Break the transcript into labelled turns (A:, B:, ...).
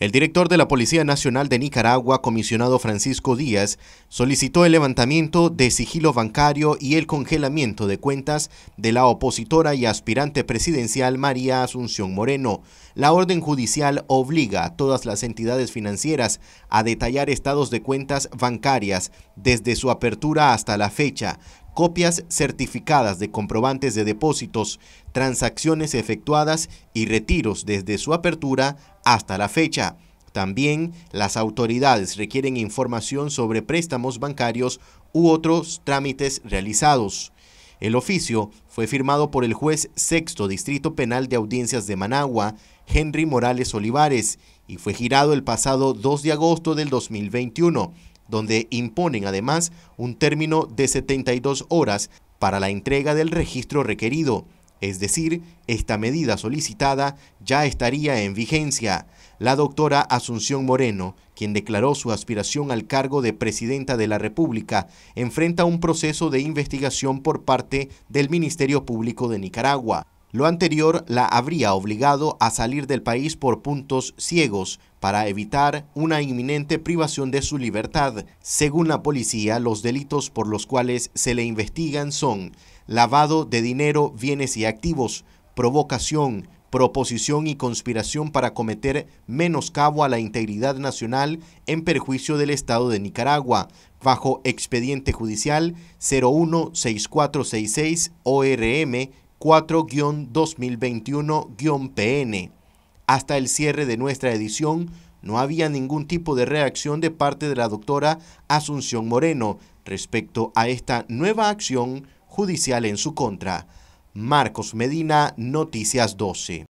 A: El director de la Policía Nacional de Nicaragua, comisionado Francisco Díaz, solicitó el levantamiento de sigilo bancario y el congelamiento de cuentas de la opositora y aspirante presidencial María Asunción Moreno. La orden judicial obliga a todas las entidades financieras a detallar estados de cuentas bancarias desde su apertura hasta la fecha, copias certificadas de comprobantes de depósitos, transacciones efectuadas y retiros desde su apertura hasta la fecha, también las autoridades requieren información sobre préstamos bancarios u otros trámites realizados. El oficio fue firmado por el juez sexto Distrito Penal de Audiencias de Managua, Henry Morales Olivares, y fue girado el pasado 2 de agosto del 2021, donde imponen además un término de 72 horas para la entrega del registro requerido. Es decir, esta medida solicitada ya estaría en vigencia. La doctora Asunción Moreno, quien declaró su aspiración al cargo de presidenta de la República, enfrenta un proceso de investigación por parte del Ministerio Público de Nicaragua. Lo anterior la habría obligado a salir del país por puntos ciegos para evitar una inminente privación de su libertad. Según la policía, los delitos por los cuales se le investigan son lavado de dinero, bienes y activos, provocación, proposición y conspiración para cometer menoscabo a la integridad nacional en perjuicio del Estado de Nicaragua, bajo expediente judicial 016466 ORM 4-2021-PN. Hasta el cierre de nuestra edición, no había ningún tipo de reacción de parte de la doctora Asunción Moreno respecto a esta nueva acción judicial en su contra. Marcos Medina, Noticias 12.